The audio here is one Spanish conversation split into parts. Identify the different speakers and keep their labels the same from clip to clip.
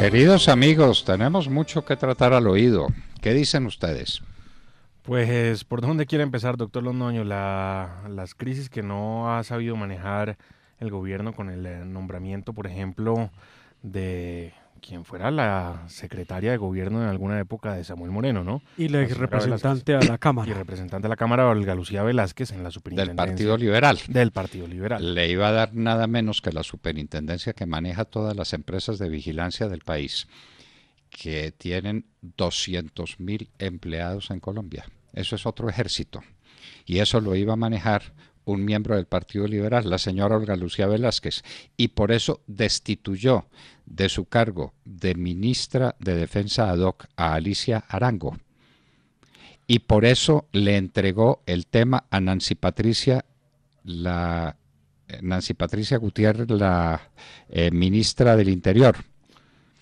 Speaker 1: Queridos amigos, tenemos mucho que tratar al oído. ¿Qué dicen ustedes?
Speaker 2: Pues, ¿por dónde quiere empezar, doctor Londoño? las crisis que no ha sabido manejar el gobierno con el eh, nombramiento, por ejemplo, de quien fuera la secretaria de gobierno en alguna época de Samuel Moreno, ¿no? Y la, representante a la Cámara. Y representante a la Cámara, Olga Lucía Velázquez, en la superintendencia. Del Partido Liberal. Del Partido Liberal. Le iba a dar
Speaker 1: nada menos que la superintendencia que maneja todas las empresas de vigilancia del país, que tienen 200.000 empleados en Colombia. Eso es otro ejército. Y eso lo iba a manejar un miembro del Partido Liberal, la señora Olga Lucía Velázquez, y por eso destituyó de su cargo de ministra de Defensa ad hoc a Alicia Arango. Y por eso le entregó el tema a Nancy Patricia, la eh, Nancy Patricia Gutiérrez, la eh, ministra del Interior.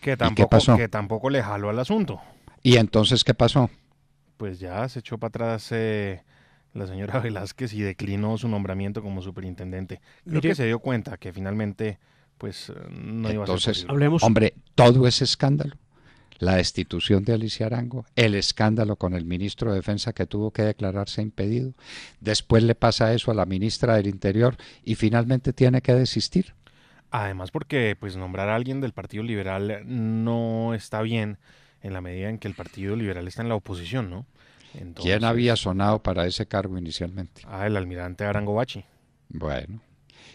Speaker 2: Que tampoco, pasó? que tampoco le jaló al asunto.
Speaker 1: ¿Y entonces qué pasó?
Speaker 2: Pues ya se echó para atrás eh, la señora Velázquez y declinó su nombramiento como superintendente. Creo que se dio cuenta que finalmente pues eh, no iba entonces, a ser hablemos. Hombre,
Speaker 1: todo ese escándalo. La destitución de Alicia Arango, el escándalo con el ministro de Defensa que tuvo que declararse impedido, después le pasa eso a la ministra del Interior y finalmente tiene que desistir.
Speaker 2: Además porque pues nombrar a alguien del Partido Liberal no está bien en la medida en que el Partido Liberal está en la oposición, ¿no? ¿Quién
Speaker 1: había sonado para ese cargo inicialmente? Ah,
Speaker 2: el almirante Arangobachi. Bueno,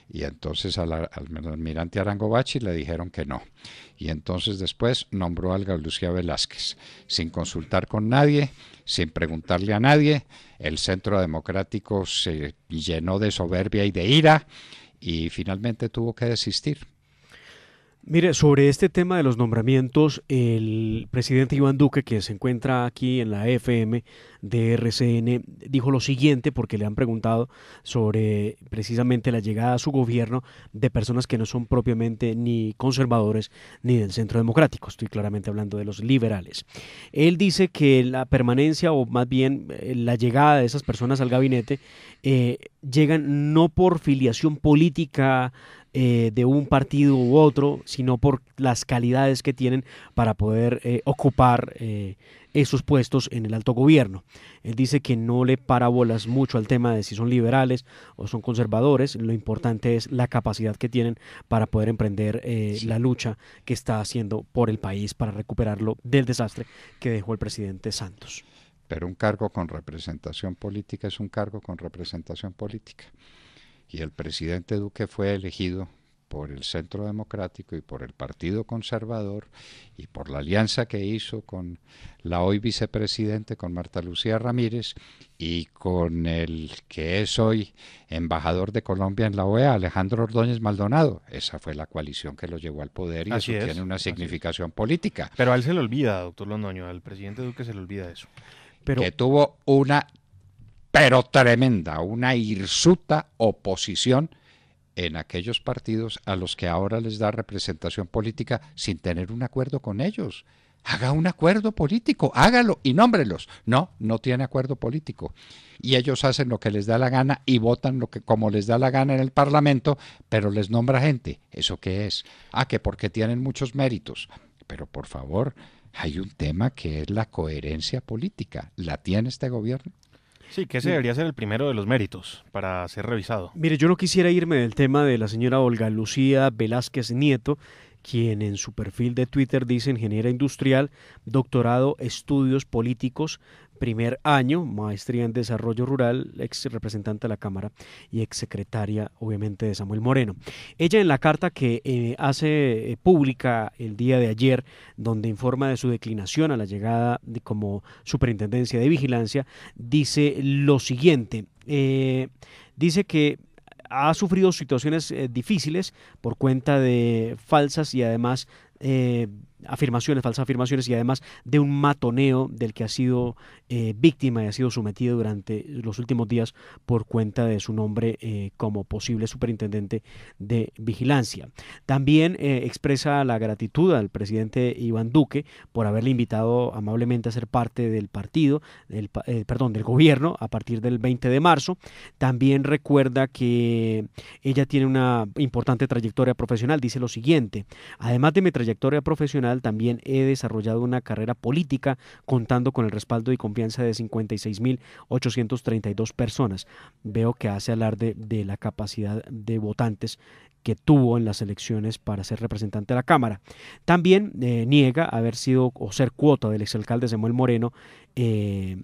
Speaker 2: y entonces
Speaker 1: al, almirante almirante Arangobachi le dijeron que no. Y entonces después nombró al Lucía Velázquez, sin consultar con nadie, sin preguntarle a nadie. El centro democrático se llenó de soberbia y de ira y
Speaker 3: finalmente tuvo que desistir. Mire, sobre este tema de los nombramientos, el presidente Iván Duque, que se encuentra aquí en la FM de RCN, dijo lo siguiente, porque le han preguntado sobre precisamente la llegada a su gobierno de personas que no son propiamente ni conservadores ni del centro democrático. Estoy claramente hablando de los liberales. Él dice que la permanencia, o más bien eh, la llegada de esas personas al gabinete, eh, llegan no por filiación política eh, de un partido u otro, sino por las calidades que tienen para poder eh, ocupar eh, esos puestos en el alto gobierno. Él dice que no le parabolas mucho al tema de si son liberales o son conservadores, lo importante es la capacidad que tienen para poder emprender la lucha que está haciendo por el país para recuperarlo del desastre que dejó el presidente Santos.
Speaker 1: Pero un cargo con representación política es un cargo con representación política y el presidente Duque fue elegido por el Centro Democrático y por el Partido Conservador y por la alianza que hizo con la hoy vicepresidente, con Marta Lucía Ramírez, y con el que es hoy embajador de Colombia en la OEA, Alejandro Ordóñez Maldonado. Esa fue la coalición que lo llevó al poder y eso tiene una significación política. Pero a él se le olvida, doctor Londoño, al presidente Duque se le olvida eso. Pero... Que tuvo una pero tremenda, una hirsuta oposición en aquellos partidos a los que ahora les da representación política sin tener un acuerdo con ellos. Haga un acuerdo político, hágalo y nómbrelos. No, no tiene acuerdo político. Y ellos hacen lo que les da la gana y votan lo que como les da la gana en el Parlamento, pero les nombra gente. ¿Eso qué es? Ah, que porque tienen muchos méritos. Pero por favor, hay un tema que es la coherencia política. ¿La tiene este gobierno?
Speaker 2: Sí, que ese mm. debería ser el primero de los méritos para ser revisado.
Speaker 3: Mire, yo no quisiera irme del tema de la señora Olga Lucía Velázquez Nieto, quien en su perfil de Twitter dice ingeniera industrial, doctorado, estudios políticos, primer año, maestría en desarrollo rural, ex representante de la Cámara y ex secretaria, obviamente, de Samuel Moreno. Ella en la carta que eh, hace eh, pública el día de ayer, donde informa de su declinación a la llegada como superintendencia de vigilancia, dice lo siguiente. Eh, dice que ha sufrido situaciones eh, difíciles por cuenta de falsas y además eh, afirmaciones, falsas afirmaciones y además de un matoneo del que ha sido eh, víctima y ha sido sometido durante los últimos días por cuenta de su nombre eh, como posible superintendente de vigilancia. También eh, expresa la gratitud al presidente Iván Duque por haberle invitado amablemente a ser parte del partido, del, perdón, del gobierno a partir del 20 de marzo. También recuerda que ella tiene una importante trayectoria profesional. Dice lo siguiente, además de mi trayectoria profesional, también he desarrollado una carrera política contando con el respaldo y confianza de 56.832 personas. Veo que hace alarde de la capacidad de votantes que tuvo en las elecciones para ser representante de la Cámara. También eh, niega haber sido o ser cuota del exalcalde Samuel Moreno. Eh,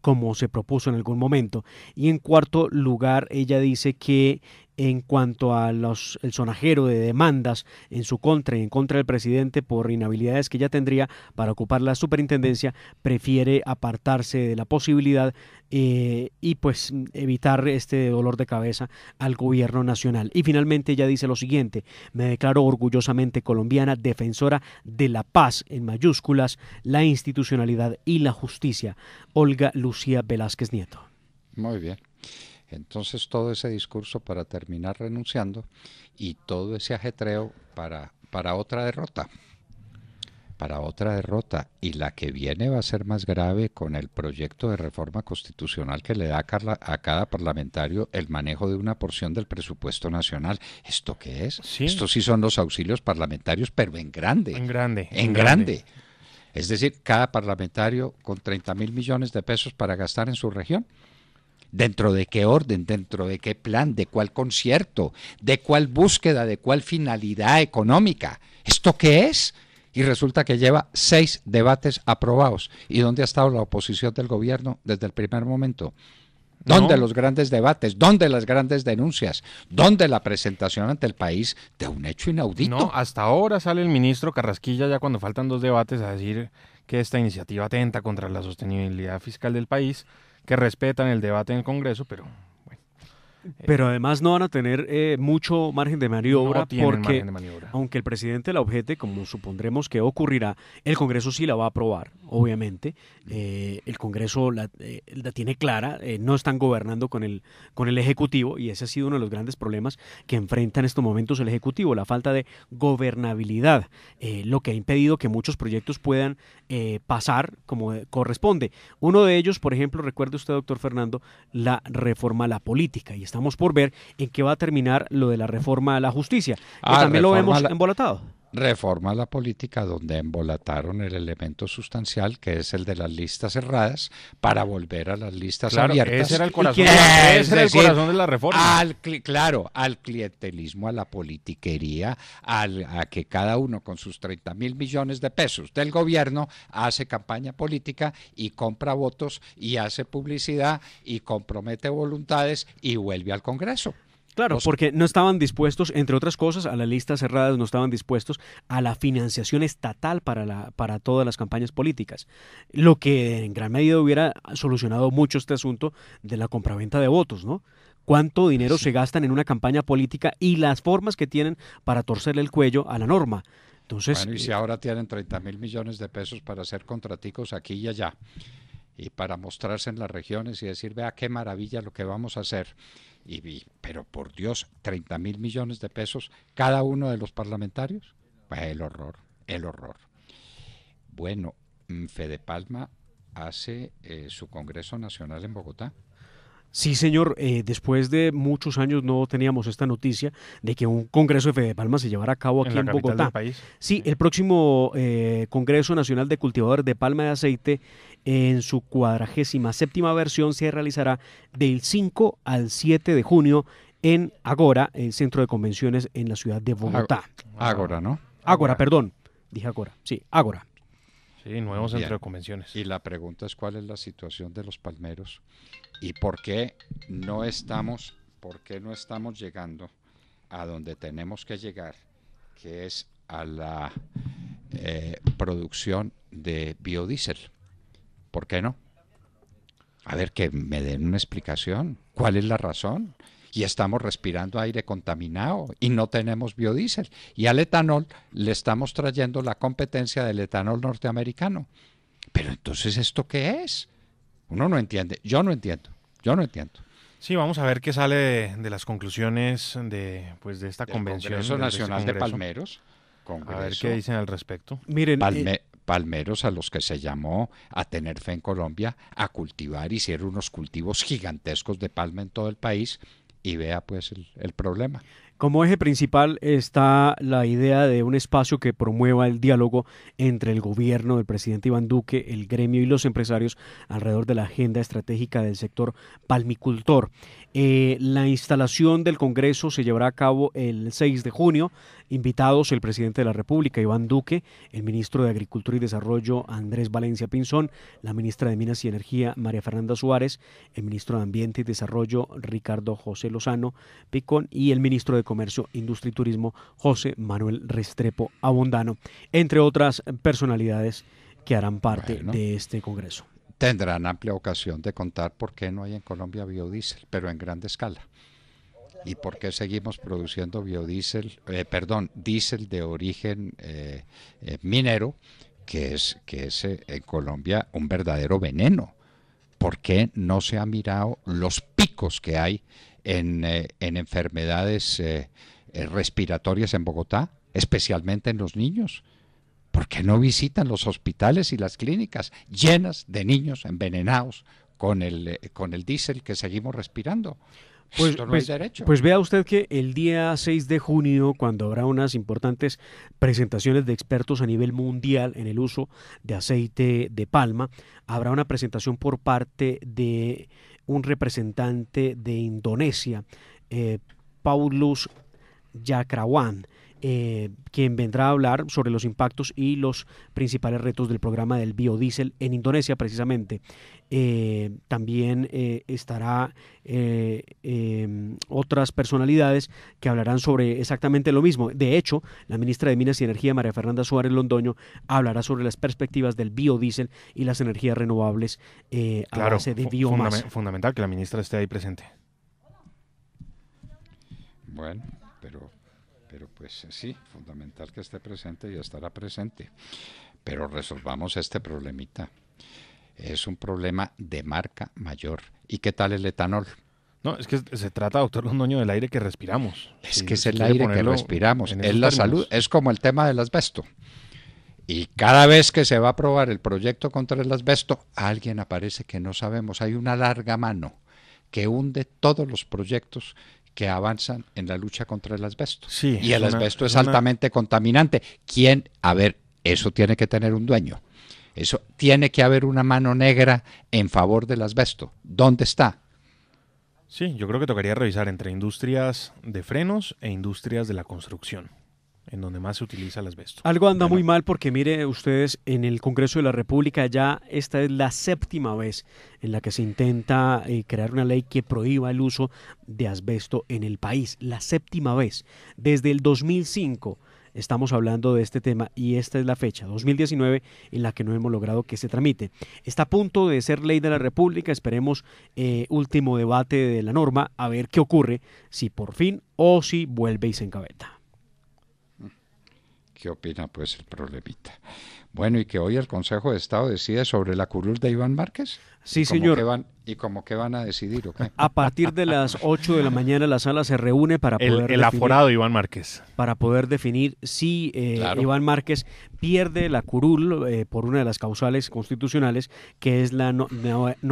Speaker 3: como se propuso en algún momento. Y en cuarto lugar, ella dice que en cuanto a los, el sonajero de demandas en su contra y en contra del presidente por inhabilidades que ya tendría para ocupar la superintendencia, prefiere apartarse de la posibilidad eh, y pues evitar este dolor de cabeza al gobierno nacional. Y finalmente ella dice lo siguiente, me declaro orgullosamente colombiana, defensora de la paz en mayúsculas, la institucionalidad y la justicia. Olga Lucía Velázquez Nieto.
Speaker 1: Muy bien. Entonces todo ese discurso para terminar renunciando y todo ese ajetreo para, otra derrota, para otra derrota. Y la que viene va a ser más grave con el proyecto de reforma constitucional que le da a, cada parlamentario el manejo de una porción del presupuesto nacional. ¿Esto qué es? Estos sí son los auxilios parlamentarios, pero en grande. En grande. En, grande. grande. Es decir, cada parlamentario con 30 mil millones de pesos para gastar en su región dentro de qué orden, dentro de qué plan, de cuál concierto, de cuál búsqueda, de cuál finalidad económica. ¿Esto qué es? Y resulta que lleva seis debates aprobados. ¿Y dónde ha estado la oposición del gobierno desde el primer momento? ¿Dónde los grandes debates? ¿Dónde las grandes denuncias? ¿Dónde la presentación
Speaker 2: ante el país de un hecho inaudito? No, hasta ahora sale el ministro Carrasquilla ya cuando faltan dos debates a decir que esta iniciativa atenta contra la sostenibilidad fiscal del país que respetan
Speaker 3: el debate en el Congreso, pero eh, Pero además no van a tener eh, mucho margen de maniobra porque, aunque el presidente la objete, como supondremos que ocurrirá, el Congreso sí la va a aprobar, obviamente. Eh, el Congreso la, tiene clara, no están gobernando con el, con el Ejecutivo y ese ha sido uno de los grandes problemas que enfrenta en estos momentos el Ejecutivo, la falta de gobernabilidad, lo que ha impedido que muchos proyectos puedan pasar como corresponde. Uno de ellos, por ejemplo, recuerde usted, doctor Fernando, la reforma a la política y está estamos por ver en qué va a terminar lo de la reforma a la justicia. Ah, también lo vemos embolatado
Speaker 1: reforma a la política donde embolataron el elemento sustancial que es el de las listas cerradas para volver a las listas abiertas. Ese era el corazón, el corazón de la reforma. Al, claro, al clientelismo, a la politiquería, a que cada uno con sus 30 mil millones de pesos del gobierno hace campaña política y compra votos y hace publicidad y compromete voluntades y vuelve al Congreso.
Speaker 3: Claro, porque no estaban dispuestos, entre otras cosas, a la lista cerrada, no estaban dispuestos a la financiación estatal para, la, para todas las campañas políticas, lo que en gran medida hubiera solucionado mucho este asunto de la compraventa de votos, ¿no? cuánto dinero se gastan en una campaña política y las formas que tienen para torcerle el cuello a la norma. Entonces, y si eh, ahora tienen 30 mil millones
Speaker 1: de pesos para hacer contraticos aquí y allá y para mostrarse en las regiones y decir, vea qué maravilla lo que vamos a hacer. Y, pero por Dios, 30 mil millones de pesos cada uno de los parlamentarios. el horror, el horror. Bueno, mm, Fede Palma hace eh, su Congreso Nacional en Bogotá.
Speaker 3: Sí, señor. Eh, después de muchos años no teníamos esta noticia de que un Congreso de Fede Palma se llevará a cabo aquí en, Bogotá. Sí, el próximo eh, Congreso Nacional de Cultivadores de Palma de Aceite en su cuadragésima séptima versión se realizará del 5 al 7 de junio en Agora, el centro de convenciones en la ciudad de Bogotá. Agora, ¿no? Agora, perdón. Dije Agora. Sí, Agora.
Speaker 1: Sí, nuevo centro de convenciones. Y la pregunta es cuál es la situación de los palmeros y por qué no estamos, por no estamos llegando a donde tenemos que llegar, que es a la eh, producción de biodiesel. ¿Por qué no? A ver, que me den una explicación. ¿Cuál es la razón? Y estamos respirando aire contaminado y no tenemos biodiesel. Y al etanol le estamos trayendo la competencia del etanol norteamericano. Pero entonces, ¿esto qué es? Uno no entiende, yo no entiendo,
Speaker 2: yo no entiendo. Sí, vamos a ver qué sale de, las conclusiones de, pues, de esta convención. Congreso Nacional de
Speaker 1: Palmeros. A ver qué dicen al respecto. Miren, eh, palmeros a los que se llamó a tener fe en Colombia, a cultivar, hicieron unos cultivos gigantescos de palma en todo el país y vea pues el, el problema.
Speaker 3: Como eje principal está la idea de un espacio que promueva el diálogo entre el gobierno del presidente Iván Duque, el gremio y los empresarios alrededor de la agenda estratégica del sector palmicultor. Eh, la instalación del Congreso se llevará a cabo el 6 de junio. Invitados el presidente de la República, Iván Duque, el ministro de Agricultura y Desarrollo, Andrés Valencia Pinzón, la ministra de Minas y Energía, María Fernanda Suárez, el ministro de Ambiente y Desarrollo, Ricardo José Lozano Picón, y el ministro de Comercio, Industria y Turismo, José Manuel Restrepo Abondano, entre otras personalidades que harán parte de este Congreso
Speaker 1: tendrán amplia ocasión de contar por qué no hay en Colombia biodiesel, pero en gran escala. Y por qué seguimos produciendo biodiesel, eh, perdón, diésel de origen eh, eh, minero, que es, que es en Colombia un verdadero veneno. ¿Por qué no se han mirado los picos que hay en enfermedades respiratorias en Bogotá, especialmente en los niños? ¿Por qué no visitan los hospitales y las clínicas llenas de niños envenenados con el, eh, con el
Speaker 3: diésel que seguimos respirando? Pues, pues no pues, pues, vea usted que el día 6 de junio, cuando habrá unas importantes presentaciones de expertos a nivel mundial en el uso de aceite de palma, habrá una presentación por parte de un representante de Indonesia, eh, Paulus Yakrawan eh, quien vendrá a hablar sobre los impactos y los principales retos del programa del biodiesel en Indonesia precisamente. Eh, también eh, estará eh, em, otras personalidades que hablarán sobre exactamente lo mismo. De hecho, la ministra de Minas y Energía, María Fernanda Suárez Londoño, hablará sobre las perspectivas del biodiesel y las energías renovables a base de biomasa. fundamental
Speaker 2: que la ministra esté ahí presente. Bueno.
Speaker 1: Pero pues eh, sí, fundamental que esté presente y estará presente. Pero resolvamos este problemita. Es un problema de marca mayor. ¿Y qué tal el etanol?
Speaker 2: No, es que se trata, doctor Londoño, del aire que respiramos. Es que es el aire que respiramos. Es la salud.
Speaker 1: Es como el tema del asbesto. Y cada vez que se va a aprobar el proyecto contra el asbesto, alguien aparece que no sabemos. Hay una larga mano que hunde todos los proyectos que avanzan en la lucha contra el asbesto. y el asbesto es, altamente contaminante. ¿Quién? A ver, eso tiene que tener un dueño. Eso tiene que haber una mano negra en favor del asbesto. ¿Dónde está?
Speaker 2: Sí, yo creo que tocaría revisar entre industrias de frenos e industrias de la construcción en donde más se utiliza el asbesto.
Speaker 3: Algo anda muy mal porque mire ustedes, en el Congreso de la República ya esta es la séptima vez en la que se intenta eh, crear una ley que prohíba el uso de asbesto en el país. La séptima vez. Desde el 2005 estamos hablando de este tema y esta es la fecha, 2019, en la que no hemos logrado que se tramite. Está a punto de ser ley de la República, esperemos eh, último debate de la norma, a ver qué ocurre, si por fin o si vuelve y se encabeta
Speaker 1: qué opina pues el problemita. Bueno, y que hoy el Consejo de Estado decide sobre la curul de Iván Márquez. Sí, señor. ¿Y cómo que van a decidir?
Speaker 3: A partir de las 8 de la mañana la sala se reúne para poder... El, definir, aforado Iván Márquez. Para poder definir si eh, Iván Márquez pierde la curul eh, por una de las causales constitucionales, que es la no,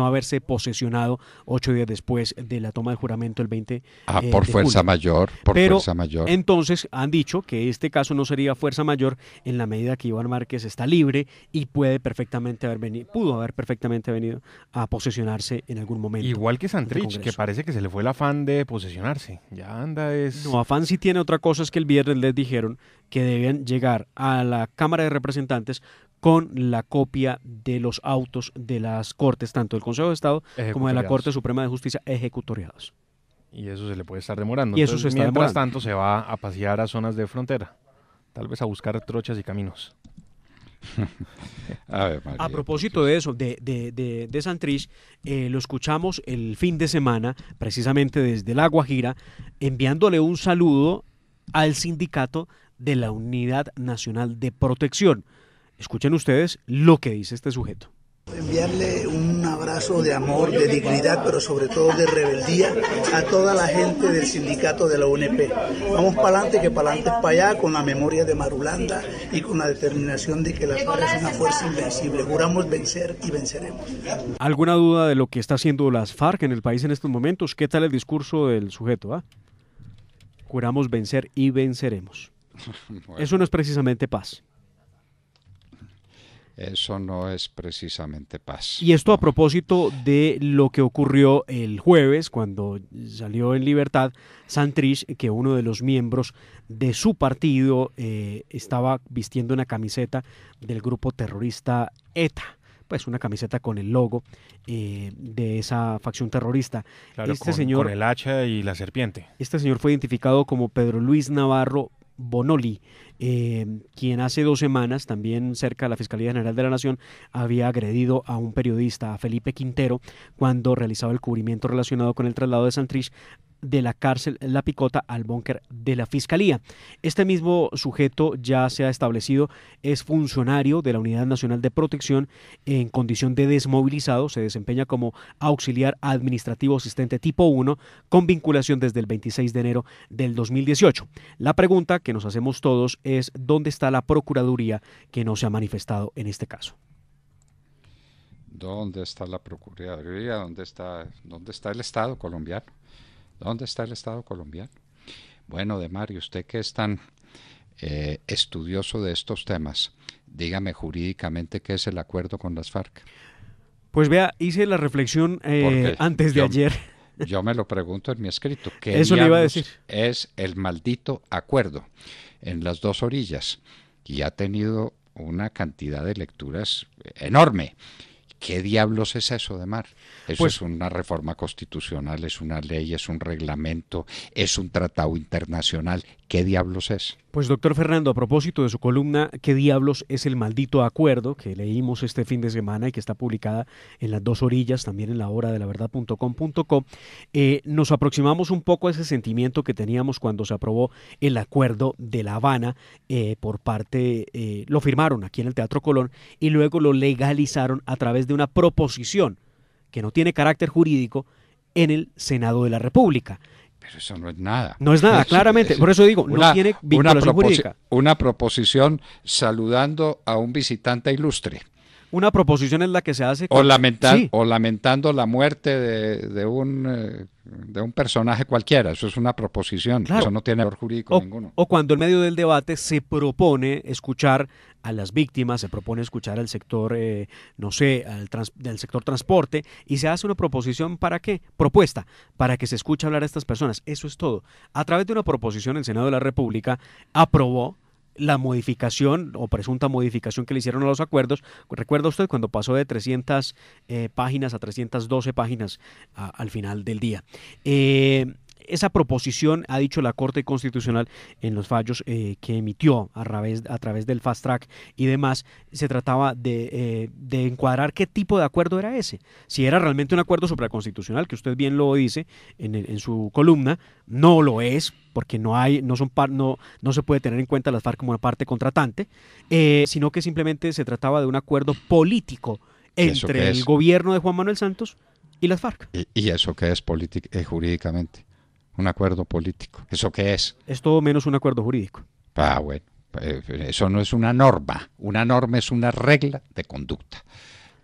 Speaker 3: haberse posesionado ocho días después de la toma de juramento el 20 ah, eh, por de fuerza mayor, por fuerza mayor. Entonces han dicho que este caso no sería fuerza mayor en la medida que Iván Márquez está libre y puede perfectamente haber venido, pudo haber perfectamente venido a posesionarse en algún momento. Igual que Santrich, que parece que se le fue el afán de posesionarse. Ya anda es. No, afán sí tiene otra cosa, es que el viernes les dijeron que deben llegar a la Cámara de Representantes con la copia de los autos de las cortes, tanto del Consejo de Estado como de la Corte Suprema de Justicia, ejecutoriados.
Speaker 2: Y eso se le puede estar demorando. Y eso se está mientras tanto, se va a pasear a zonas de frontera, tal vez a buscar trochas y caminos.
Speaker 1: a,
Speaker 3: propósito de eso, de, de, de, Santrich, eh, lo escuchamos el fin de semana, precisamente desde La Guajira, enviándole un saludo al sindicato de la Unidad Nacional de Protección. Escuchen ustedes lo que dice este sujeto. Enviarle un abrazo de amor, de dignidad, pero sobre todo de rebeldía a toda la gente del sindicato de la UNP. Vamos para adelante, que para adelante es para allá, con la memoria de Marulanda y con la determinación de que las FARC es una fuerza invencible. Juramos vencer y venceremos. ¿Alguna duda de lo que está haciendo las FARC en el país en estos momentos? ¿Qué tal el discurso del sujeto? Ah? Juramos vencer y venceremos. Eso no es precisamente paz
Speaker 1: eso no es precisamente paz. Y
Speaker 3: esto a propósito de lo que ocurrió el jueves cuando salió en libertad Santrich, que uno de los miembros de su partido eh, estaba vistiendo una camiseta del grupo terrorista ETA pues una camiseta con el logo eh, de esa facción terrorista. Claro, este con el
Speaker 2: hacha y la serpiente.
Speaker 3: Este señor fue identificado como Pedro Luis Navarro Bonoli, eh, quien hace dos semanas, también cerca de la Fiscalía General de la Nación, había agredido a un periodista, a Felipe Quintero, cuando realizaba el cubrimiento relacionado con el traslado de Santrich de la cárcel La Picota al búnker de la Fiscalía. Este mismo sujeto ya se ha establecido, es funcionario de la Unidad Nacional de Protección en condición de desmovilizado, se desempeña como auxiliar administrativo asistente tipo 1 con vinculación desde el 26 de enero del 2018. La pregunta que nos hacemos todos es ¿dónde está la Procuraduría que no se ha manifestado en este caso?
Speaker 1: ¿Dónde está la Procuraduría? ¿Dónde está, dónde está el Estado colombiano? ¿Dónde está el Estado colombiano? Bueno, de Mario, usted que es tan eh, estudioso de estos temas, dígame jurídicamente qué
Speaker 3: es el acuerdo
Speaker 1: con las FARC.
Speaker 3: Pues vea, hice la reflexión eh, antes de ayer.
Speaker 1: Yo me lo pregunto en mi escrito. ¿qué Eso le iba a decir. Es el maldito acuerdo en las dos orillas y ha tenido una cantidad de lecturas eh, enorme. ¿qué diablos es eso de mar? Eso pues es una reforma constitucional, es una ley, es un reglamento, es un tratado internacional qué diablos es.
Speaker 3: Pues doctor Fernando, a propósito de su columna, ¿qué diablos es el maldito acuerdo que leímos este fin de semana y que está publicada en las dos orillas, también en la hora de la verdad.com.co? Eh, nos aproximamos un poco a ese sentimiento que teníamos cuando se aprobó el acuerdo de La Habana eh, por parte, eh, lo firmaron aquí en el Teatro Colón y luego lo legalizaron a través de una proposición que no tiene carácter jurídico en el Senado de la República. Pero eso no es
Speaker 1: nada. No es nada, claramente. Por eso digo, no tiene vinculación una proposición saludando a un visitante ilustre
Speaker 3: una proposición es la que se hace. O,
Speaker 1: o lamentando la muerte de, un, eh, de un personaje cualquiera. Eso es una proposición. Eso no tiene valor jurídico
Speaker 3: ninguno. O cuando en medio del debate se propone escuchar a las víctimas, se propone escuchar al sector, eh, no sé, al, sector transporte y se hace una proposición para qué? Propuesta, para que se escuche hablar a estas personas. Eso es todo. A través de una proposición, el Senado de la República aprobó la modificación o presunta modificación que le hicieron a los acuerdos. Recuerda usted cuando pasó de 300 eh, páginas a 312 páginas al final del día. Eh, esa proposición ha dicho la Corte Constitucional en los fallos eh, que emitió a través, a través del fast track y demás, se trataba eh, de, encuadrar qué tipo de acuerdo era ese. Si era realmente un acuerdo supraconstitucional, que usted bien lo dice en, su columna, no lo es porque no hay no son no no se puede tener en cuenta las FARC como una parte contratante eh, sino que simplemente se trataba de un acuerdo político entre el gobierno de Juan Manuel Santos y las FARC
Speaker 1: y, eso que es jurídicamente un acuerdo político. ¿Eso qué es?
Speaker 3: Es todo menos un acuerdo jurídico.
Speaker 1: Ah, bueno, eh, eso no es una norma. Una norma es una regla de conducta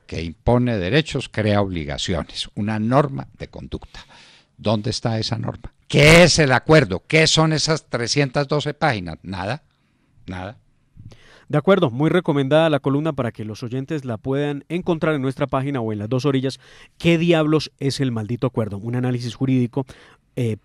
Speaker 1: que impone derechos, crea obligaciones. Una norma de conducta. ¿Dónde está esa norma? ¿Qué es el acuerdo? ¿Qué son esas 312
Speaker 3: páginas? Nada, nada. De acuerdo, muy recomendada la columna para que los oyentes la puedan encontrar en nuestra página o en las dos orillas. ¿Qué diablos es el maldito acuerdo? Un análisis jurídico eh,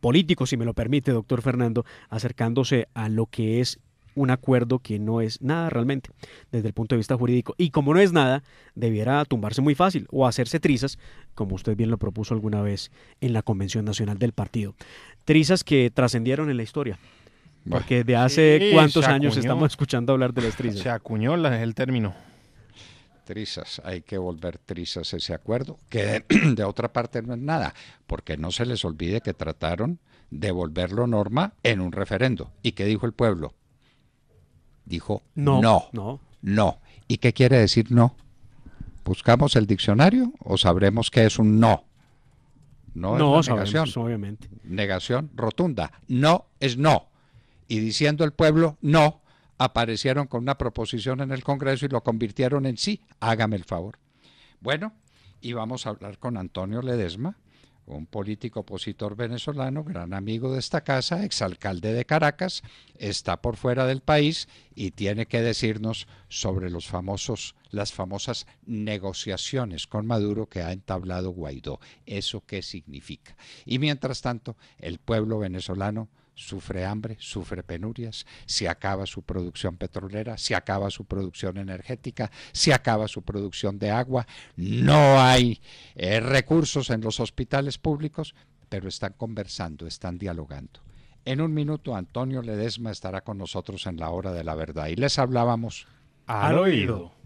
Speaker 3: político, si me lo permite, doctor Fernando, acercándose a lo que es un acuerdo que no es nada realmente desde el punto de vista jurídico. Y como no es nada, debiera tumbarse muy fácil o hacerse trizas, como usted bien lo propuso alguna vez en la Convención Nacional del Partido. Trizas que trascendieron en la historia. Porque de hace cuántos años estamos escuchando hablar de las trizas. Se acuñó la, el término
Speaker 1: trizas, hay que volver trizas ese acuerdo, que de, otra parte no es nada, porque no se les olvide que trataron de volverlo norma en un referendo. ¿Y qué dijo el pueblo? Dijo no, no, no. ¿Y qué quiere decir no? ¿Buscamos el diccionario o sabremos qué es un no?
Speaker 3: No, es negación. obviamente.
Speaker 1: Negación rotunda. No es no. Y diciendo el pueblo no, aparecieron con una proposición en el Congreso y lo convirtieron en sí, hágame el favor. Bueno, y vamos a hablar con Antonio Ledesma, un político opositor venezolano, gran amigo de esta casa, exalcalde de Caracas, está por fuera del país y tiene que decirnos sobre los famosos, las famosas negociaciones con Maduro que ha entablado Guaidó. ¿Eso qué significa? Y mientras tanto, el pueblo venezolano sufre hambre, sufre penurias, se acaba su producción petrolera, se acaba su producción energética, se acaba su producción de agua, no hay eh, recursos en los hospitales públicos, pero están conversando, están dialogando. En un minuto Antonio Ledesma estará con nosotros en la hora de la verdad y les hablábamos al oído.